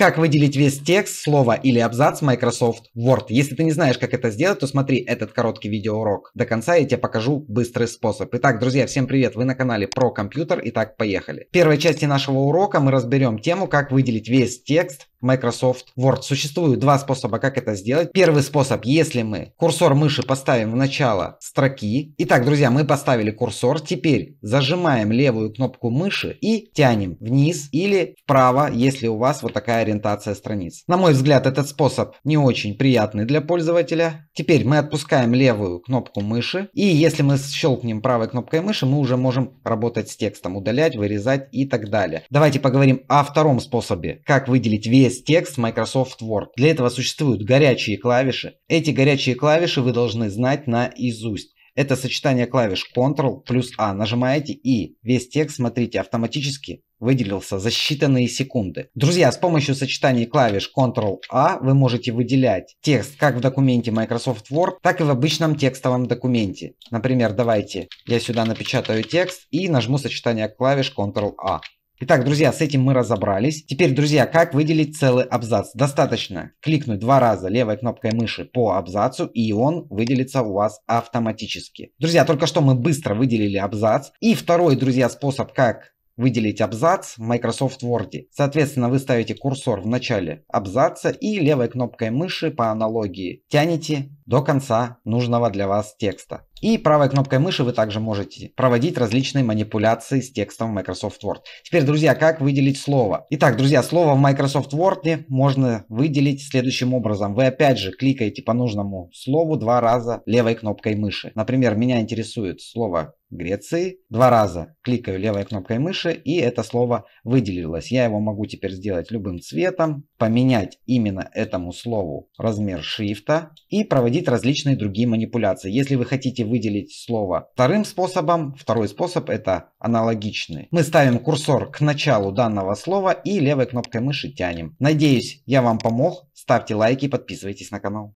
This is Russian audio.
Как выделить весь текст, слово или абзац в Microsoft Word? Если ты не знаешь, как это сделать, то смотри этот короткий видеоурок до конца, я тебе покажу быстрый способ. Итак, друзья, всем привет, вы на канале про компьютер, итак, поехали. В первой части нашего урока мы разберем тему, как выделить весь текст Microsoft Word. Существует два способа, как это сделать. Первый способ, если мы курсор мыши поставим в начало строки. Итак, друзья, мы поставили курсор. Теперь зажимаем левую кнопку мыши и тянем вниз или вправо, если у вас вот такая ориентация страниц. На мой взгляд, этот способ не очень приятный для пользователя. Теперь мы отпускаем левую кнопку мыши, и если мы щелкнем правой кнопкой мыши, мы уже можем работать с текстом, удалять, вырезать и так далее. Давайте поговорим о втором способе, как выделить весь текст в Microsoft Word. Для этого существуют горячие клавиши. Эти горячие клавиши вы должны знать наизусть. Это сочетание клавиш Ctrl плюс А. Нажимаете и весь текст, смотрите, автоматически выделился за считанные секунды. Друзья, с помощью сочетаний клавиш Ctrl-A а вы можете выделять текст как в документе Microsoft Word, так и в обычном текстовом документе. Например, давайте я сюда напечатаю текст и нажму сочетание клавиш Ctrl-A. А. Итак, друзья, с этим мы разобрались. Теперь, друзья, как выделить целый абзац? Достаточно кликнуть два раза левой кнопкой мыши по абзацу, и он выделится у вас автоматически. Друзья, только что мы быстро выделили абзац. И второй, друзья, способ, как выделить абзац в Microsoft Word. Соответственно, вы ставите курсор в начале абзаца и левой кнопкой мыши по аналогии тянете до конца нужного для вас текста. И правой кнопкой мыши вы также можете проводить различные манипуляции с текстом в Microsoft Word. Теперь, друзья, как выделить слово? Итак, друзья, слово в Microsoft Word можно выделить следующим образом. Вы опять же кликаете по нужному слову два раза левой кнопкой мыши. Например, меня интересует слово Греции. Два раза кликаю левой кнопкой мыши и это слово выделилось. Я его могу теперь сделать любым цветом, поменять именно этому слову размер шрифта и проводить различные другие манипуляции. Если вы хотите выделить слово вторым способом, второй способ это аналогичный. Мы ставим курсор к началу данного слова и левой кнопкой мыши тянем. Надеюсь, я вам помог. Ставьте лайки и подписывайтесь на канал.